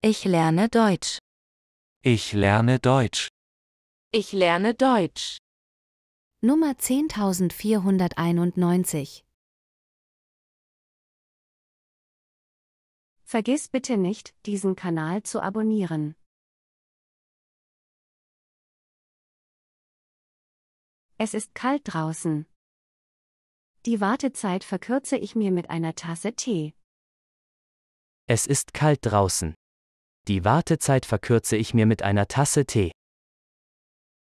Ich lerne Deutsch. Ich lerne Deutsch. Ich lerne Deutsch. Nummer 10491. Vergiss bitte nicht, diesen Kanal zu abonnieren. Es ist kalt draußen. Die Wartezeit verkürze ich mir mit einer Tasse Tee. Es ist kalt draußen. Die Wartezeit verkürze ich mir mit einer Tasse Tee.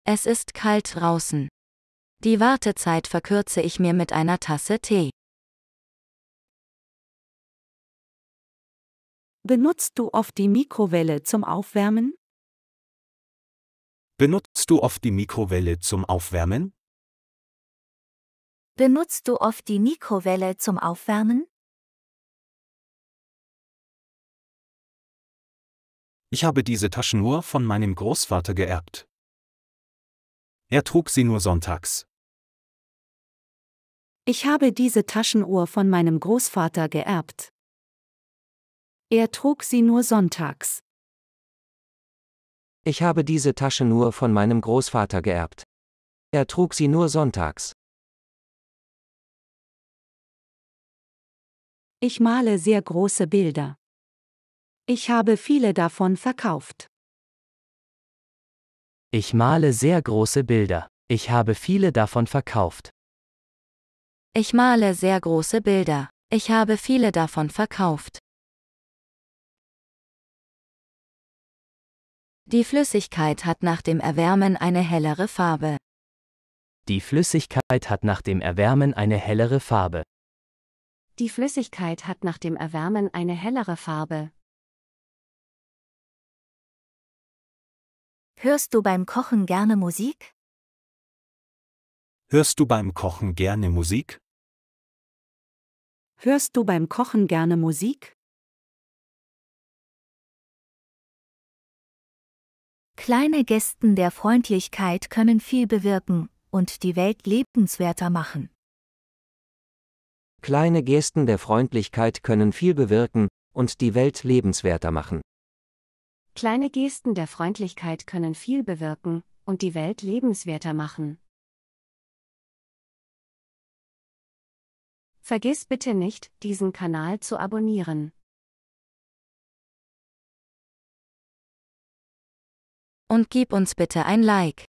Es ist kalt draußen. Die Wartezeit verkürze ich mir mit einer Tasse Tee. Benutzt du oft die Mikrowelle zum Aufwärmen? Benutzt du oft die Mikrowelle zum Aufwärmen? Benutzt du oft die Mikrowelle zum Aufwärmen? Ich habe diese Taschenuhr von meinem Großvater geerbt. Er trug sie nur sonntags. Ich habe diese Taschenuhr von meinem Großvater geerbt. Er trug sie nur sonntags. Ich habe diese Taschenuhr von meinem Großvater geerbt. Er trug sie nur sonntags. Ich male sehr große Bilder. Ich habe viele davon verkauft. Ich male sehr große Bilder. Ich habe viele davon verkauft. Ich male sehr große Bilder. Ich habe viele davon verkauft. Die Flüssigkeit hat nach dem Erwärmen eine hellere Farbe. Die Flüssigkeit hat nach dem Erwärmen eine hellere Farbe. Die Flüssigkeit hat nach dem Erwärmen eine hellere Farbe. Hörst du beim Kochen gerne Musik? Hörst du beim Kochen gerne Musik? Hörst du beim Kochen gerne Musik? Kleine Gesten der Freundlichkeit können viel bewirken und die Welt lebenswerter machen. Kleine Gesten der Freundlichkeit können viel bewirken und die Welt lebenswerter machen. Kleine Gesten der Freundlichkeit können viel bewirken und die Welt lebenswerter machen. Vergiss bitte nicht, diesen Kanal zu abonnieren. Und gib uns bitte ein Like.